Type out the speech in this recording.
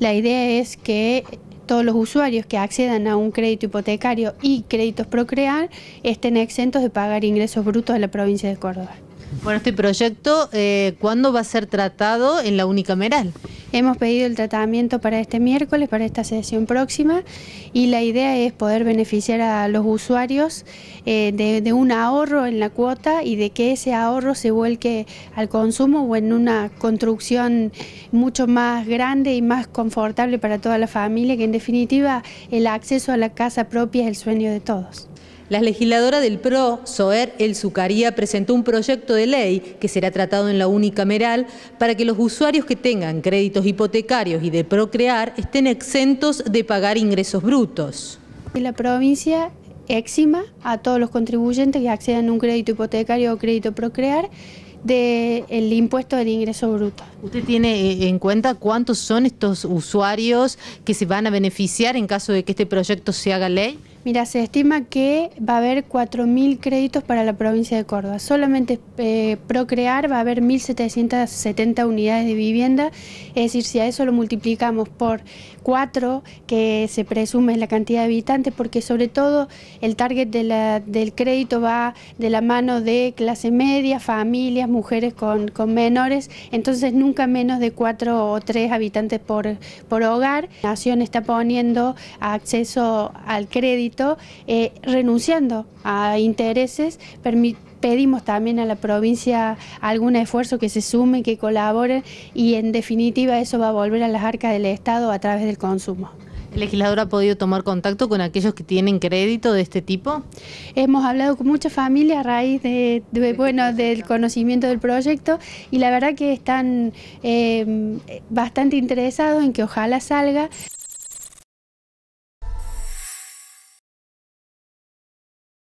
La idea es que todos los usuarios que accedan a un crédito hipotecario y créditos Procrear estén exentos de pagar ingresos brutos de la provincia de Córdoba. Bueno, este proyecto, eh, ¿cuándo va a ser tratado en la unicameral? Hemos pedido el tratamiento para este miércoles, para esta sesión próxima, y la idea es poder beneficiar a los usuarios eh, de, un ahorro en la cuota y de que ese ahorro se vuelque al consumo o en una construcción mucho más grande y más confortable para toda la familia, que en definitiva el acceso a la casa propia es el sueño de todos. La legisladora del PRO, Soer El Zucaría, presentó un proyecto de ley que será tratado en la unicameral para que los usuarios que tengan créditos hipotecarios y de procrear estén exentos de pagar ingresos brutos. La provincia exima a todos los contribuyentes que accedan a un crédito hipotecario o crédito procrear del impuesto del ingreso bruto. ¿Usted tiene eh, en cuenta cuántos son estos usuarios que se van a beneficiar en caso de que este proyecto se haga ley? Mira, se estima que va a haber 4.000 créditos para la provincia de Córdoba. Solamente eh, Procrear va a haber 1.770 unidades de vivienda. Es decir, si a eso lo multiplicamos por 4, que se presume la cantidad de habitantes, porque sobre todo el target del crédito va de la mano de clase media, familias, mujeres con, menores. Entonces, nunca menos de 4 o 3 habitantes por hogar. La Nación está poniendo acceso al crédito eh, renunciando a intereses, pedimos también a la provincia algún esfuerzo que se sume, que colabore y en definitiva eso va a volver a las arcas del Estado a través del consumo. ¿El legislador ha podido tomar contacto con aquellos que tienen crédito de este tipo? Hemos hablado con muchas familias a raíz de, este bueno, del conocimiento del proyecto y la verdad que están eh, bastante interesados en que ojalá salga.